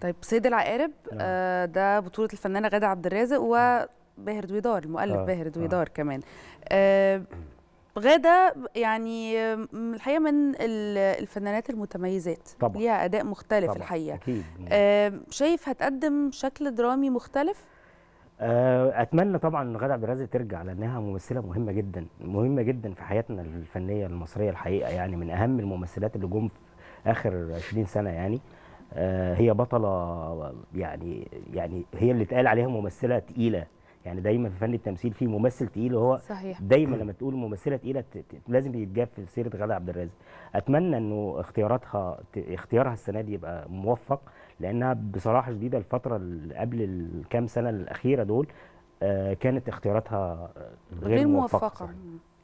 طيب صيد العقارب نعم. آه ده بطوله الفنانه غاده عبد الرازق وباهر دويدار المؤلف آه. باهر دويدار آه. كمان آه غاده يعني الحقيقه من الفنانات المتميزات طبعا ليها اداء مختلف طبعا. الحقيقه أكيد. آه شايف هتقدم شكل درامي مختلف آه، اتمنى طبعا ان غاده عبد الرازق ترجع لانها ممثله مهمه جدا مهمه جدا في حياتنا الفنيه المصريه الحقيقه يعني من اهم الممثلات اللي جم في اخر 20 سنه يعني آه، هي بطله يعني يعني هي اللي اتقال عليها ممثله تقيله يعني دايما في فن التمثيل في ممثل تقيل وهو صحيح. دايما لما تقول ممثله تقيله لازم يتجاب في سيره غاده عبد الرازق اتمنى انه اختياراتها اختيارها السنه دي يبقى موفق لانها بصراحه شديده الفتره اللي قبل الكام سنه الاخيره دول آه، كانت اختياراتها غير, غير موفقه, موفقة.